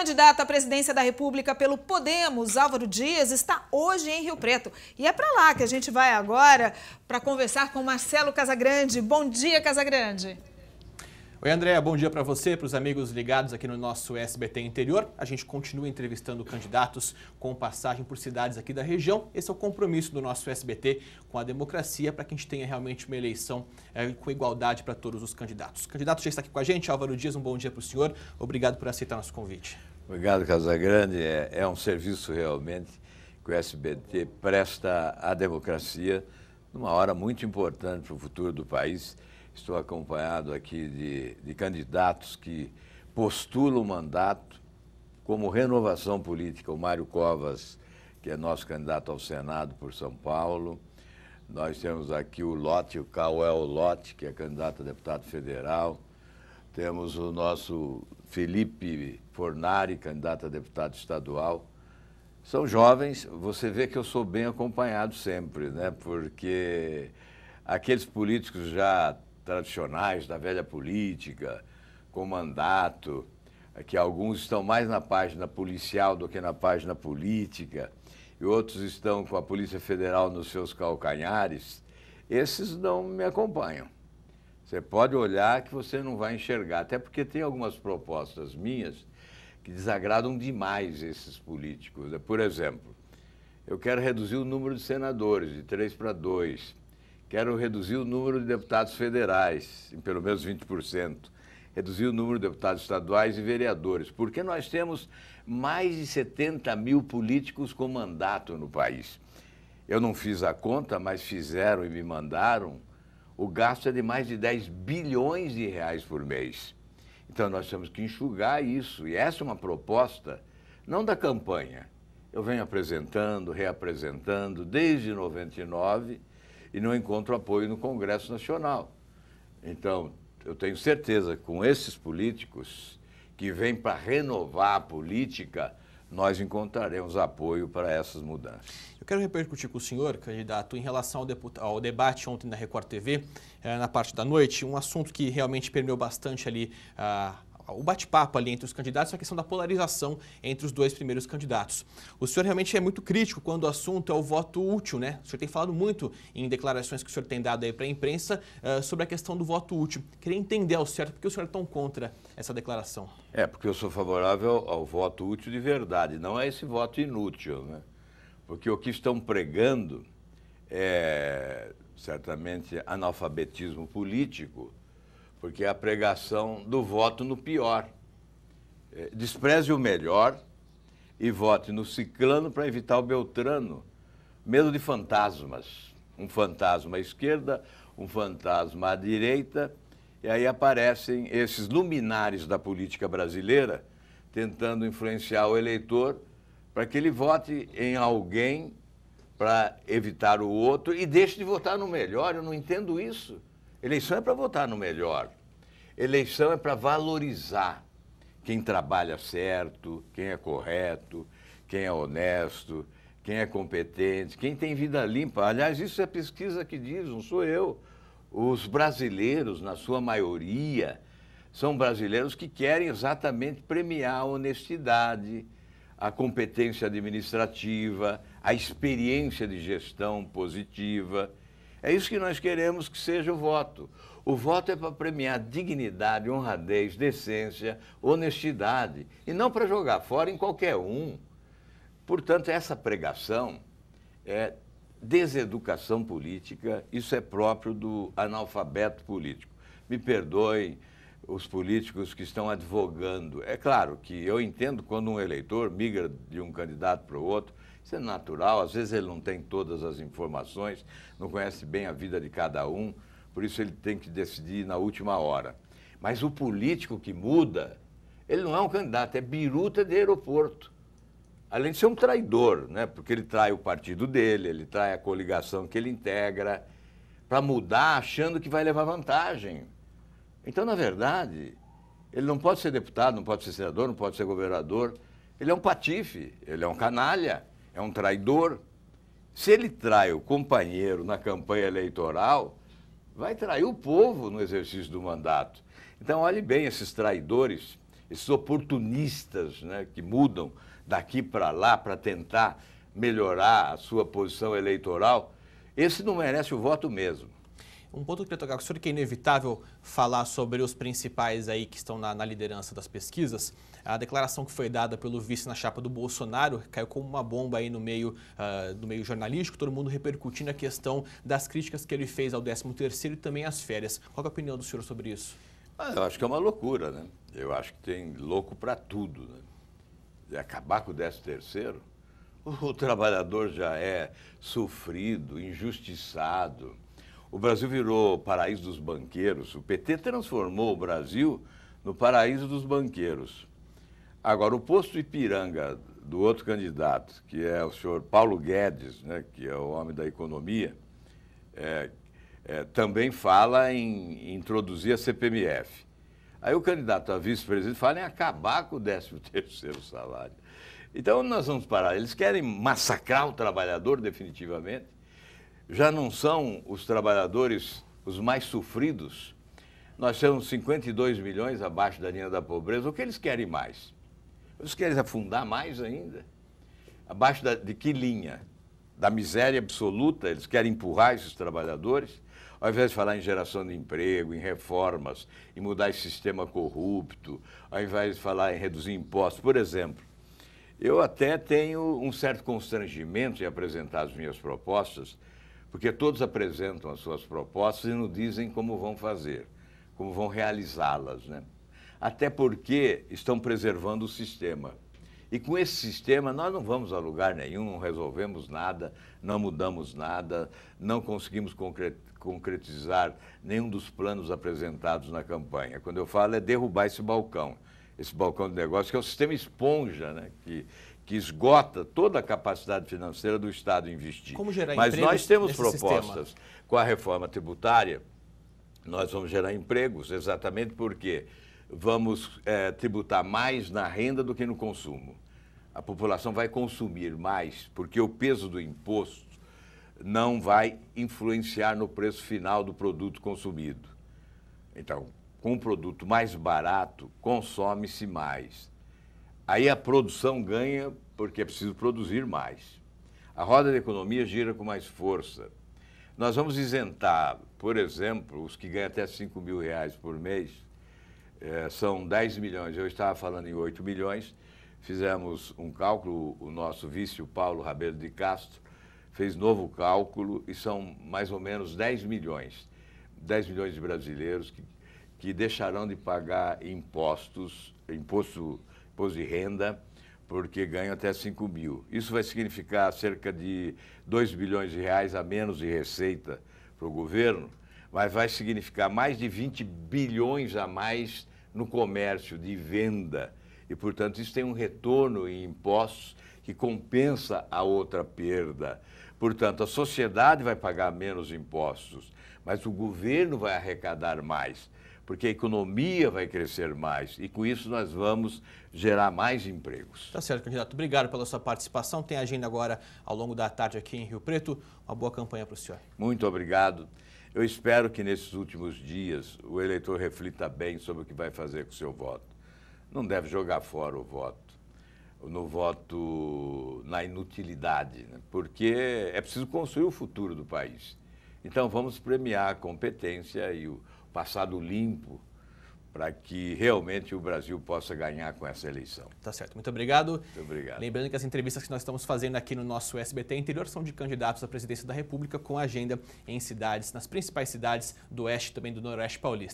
candidato à presidência da República pelo Podemos, Álvaro Dias, está hoje em Rio Preto. E é para lá que a gente vai agora para conversar com Marcelo Casagrande. Bom dia, Casagrande. Oi, André, bom dia para você, para os amigos ligados aqui no nosso SBT Interior. A gente continua entrevistando candidatos com passagem por cidades aqui da região. Esse é o compromisso do nosso SBT com a democracia para que a gente tenha realmente uma eleição é, com igualdade para todos os candidatos. O candidato já está aqui com a gente, Álvaro Dias, um bom dia para o senhor. Obrigado por aceitar nosso convite. Obrigado, Casagrande. É, é um serviço realmente que o SBT presta à democracia numa hora muito importante para o futuro do país estou acompanhado aqui de, de candidatos que postulam o mandato como renovação política. O Mário Covas, que é nosso candidato ao Senado por São Paulo. Nós temos aqui o Lote, o Cauel Lote, que é candidato a deputado federal. Temos o nosso Felipe Fornari, candidato a deputado estadual. São jovens, você vê que eu sou bem acompanhado sempre, né? Porque aqueles políticos já tradicionais da velha política, com mandato, eh, que alguns estão mais na página policial do que na página política, e outros estão com a Polícia Federal nos seus calcanhares, esses não me acompanham. Você pode olhar que você não vai enxergar, até porque tem algumas propostas minhas que desagradam demais esses políticos. Né? Por exemplo, eu quero reduzir o número de senadores de três para dois quero reduzir o número de deputados federais em pelo menos 20%, reduzir o número de deputados estaduais e vereadores, porque nós temos mais de 70 mil políticos com mandato no país. Eu não fiz a conta, mas fizeram e me mandaram. O gasto é de mais de 10 bilhões de reais por mês. Então nós temos que enxugar isso. E essa é uma proposta não da campanha. Eu venho apresentando, reapresentando desde 99 e não encontro apoio no Congresso Nacional. Então, eu tenho certeza que com esses políticos que vêm para renovar a política, nós encontraremos apoio para essas mudanças. Eu quero repercutir com o senhor, candidato, em relação ao, ao debate ontem na Record TV, eh, na parte da noite, um assunto que realmente permeou bastante ali a. Ah, o bate-papo ali entre os candidatos, a questão da polarização entre os dois primeiros candidatos. O senhor realmente é muito crítico quando o assunto é o voto útil, né? O senhor tem falado muito em declarações que o senhor tem dado aí para a imprensa uh, sobre a questão do voto útil. Queria entender ao certo por que o senhor é tão contra essa declaração. É, porque eu sou favorável ao voto útil de verdade, não a esse voto inútil, né? Porque o que estão pregando é certamente analfabetismo político porque é a pregação do voto no pior. É, despreze o melhor e vote no ciclano para evitar o beltrano. Medo de fantasmas. Um fantasma à esquerda, um fantasma à direita, e aí aparecem esses luminares da política brasileira tentando influenciar o eleitor para que ele vote em alguém para evitar o outro e deixe de votar no melhor. Eu não entendo isso. Eleição é para votar no melhor. Eleição é para valorizar quem trabalha certo, quem é correto, quem é honesto, quem é competente, quem tem vida limpa. Aliás, isso é pesquisa que diz, não sou eu. Os brasileiros, na sua maioria, são brasileiros que querem exatamente premiar a honestidade, a competência administrativa, a experiência de gestão positiva. É isso que nós queremos que seja o voto. O voto é para premiar dignidade, honradez, decência, honestidade, e não para jogar fora em qualquer um. Portanto, essa pregação é deseducação política, isso é próprio do analfabeto político. Me perdoem os políticos que estão advogando. É claro que eu entendo quando um eleitor migra de um candidato para o outro, isso é natural, às vezes ele não tem todas as informações, não conhece bem a vida de cada um, por isso ele tem que decidir na última hora. Mas o político que muda, ele não é um candidato, é biruta de aeroporto. Além de ser um traidor, né? porque ele trai o partido dele, ele trai a coligação que ele integra, para mudar achando que vai levar vantagem. Então, na verdade, ele não pode ser deputado, não pode ser senador, não pode ser governador. Ele é um patife, ele é um canalha, é um traidor. Se ele trai o companheiro na campanha eleitoral, vai trair o povo no exercício do mandato. Então, olhe bem esses traidores, esses oportunistas né, que mudam daqui para lá para tentar melhorar a sua posição eleitoral. Esse não merece o voto mesmo. Um ponto que eu queria tocar com o senhor, que é inevitável falar sobre os principais aí que estão na, na liderança das pesquisas, a declaração que foi dada pelo vice na chapa do Bolsonaro caiu como uma bomba aí no meio, uh, ah, do meio jornalístico, todo mundo repercutindo a questão das críticas que ele fez ao 13º e também às férias. Qual é a opinião do senhor sobre isso? Ah, eu acho que é uma loucura, né? Eu acho que tem louco para tudo, né? E acabar com o 13º, o trabalhador já é sofrido, injustiçado, o Brasil virou paraíso dos banqueiros. O PT transformou o Brasil no paraíso dos banqueiros. Agora, o posto Ipiranga do outro candidato, que é o senhor Paulo Guedes, né, que é o homem da economia, é, é, também fala em introduzir a CPMF. Aí o candidato a vice-presidente fala em acabar com o 13 salário. Então, nós vamos parar. Eles querem massacrar o trabalhador definitivamente já não são os trabalhadores os mais sofridos. Nós temos 52 milhões abaixo da linha da pobreza. O que eles querem mais? Eles querem afundar mais ainda? Abaixo da, de que linha? Da miséria absoluta? Eles querem empurrar esses trabalhadores? Ao invés de falar em geração de emprego, em reformas, em mudar esse sistema corrupto, ao invés de falar em reduzir impostos, por exemplo, eu até tenho um certo constrangimento em apresentar as minhas propostas, porque todos apresentam as suas propostas e não dizem como vão fazer, como vão realizá-las. Né? Até porque estão preservando o sistema. E com esse sistema nós não vamos a lugar nenhum, não resolvemos nada, não mudamos nada, não conseguimos concretizar nenhum dos planos apresentados na campanha. Quando eu falo é derrubar esse balcão, esse balcão de negócio que é o sistema esponja, né? que que esgota toda a capacidade financeira do Estado investir. Como gerar Mas nós temos propostas sistema? com a reforma tributária, nós vamos gerar empregos, exatamente porque vamos é, tributar mais na renda do que no consumo. A população vai consumir mais, porque o peso do imposto não vai influenciar no preço final do produto consumido. Então, com um produto mais barato, consome-se mais Aí a produção ganha porque é preciso produzir mais. A roda da economia gira com mais força. Nós vamos isentar, por exemplo, os que ganham até 5 mil reais por mês, eh, são 10 milhões. Eu estava falando em 8 milhões, fizemos um cálculo, o nosso vice, o Paulo Rabelo de Castro, fez novo cálculo e são mais ou menos 10 milhões. 10 milhões de brasileiros que, que deixarão de pagar impostos, imposto imposto de renda, porque ganham até 5 mil. Isso vai significar cerca de 2 bilhões de reais a menos de receita para o governo, mas vai significar mais de 20 bilhões a mais no comércio de venda. E, portanto, isso tem um retorno em impostos que compensa a outra perda. Portanto, a sociedade vai pagar menos impostos, mas o governo vai arrecadar mais porque a economia vai crescer mais e com isso nós vamos gerar mais empregos. Tá certo, candidato. Obrigado pela sua participação. Tem agenda agora ao longo da tarde aqui em Rio Preto. Uma boa campanha para o senhor. Muito obrigado. Eu espero que nesses últimos dias o eleitor reflita bem sobre o que vai fazer com o seu voto. Não deve jogar fora o voto, no voto na inutilidade, né? porque é preciso construir o futuro do país. Então vamos premiar a competência e o passado limpo para que realmente o Brasil possa ganhar com essa eleição. Tá certo. Muito obrigado. Muito obrigado. Lembrando que as entrevistas que nós estamos fazendo aqui no nosso SBT Interior são de candidatos à presidência da República com agenda em cidades, nas principais cidades do Oeste e também do Noroeste paulista.